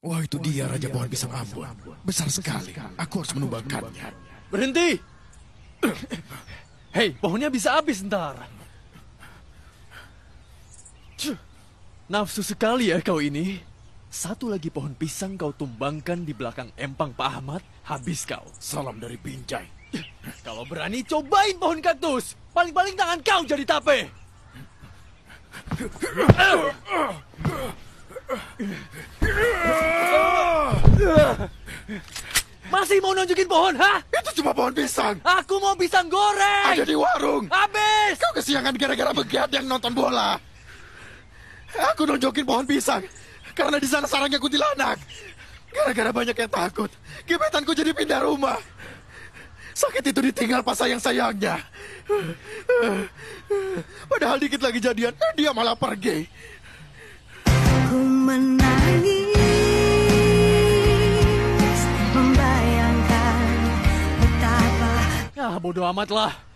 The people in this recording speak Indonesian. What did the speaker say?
Wah itu dia Raja Pohon Pisang Ambon. Besar sekali. Aku harus menumbangkannya Berhenti! Hei, pohonnya bisa habis ntar. nafsu sekali ya kau ini. Satu lagi pohon pisang kau tumbangkan di belakang empang Pak Ahmad, habis kau. Salam dari Binjai. Kalau berani cobain pohon kaktus, paling-paling tangan kau jadi tape. Masih mau nunjukin pohon, ha? Itu cuma pohon pisang. Aku mau pisang goreng. Ada di warung. Habis. Kau kesiangan gara-gara yang nonton bola. Aku nunjukin pohon pisang. Karena di sana sarangnya kutilanak. Gara-gara banyak yang takut. Gebetanku jadi pindah rumah. Sakit itu ditinggal pas sayang-sayangnya. Padahal dikit lagi jadian, dia malah pergi. Ku menang. Ya bodo amat lah.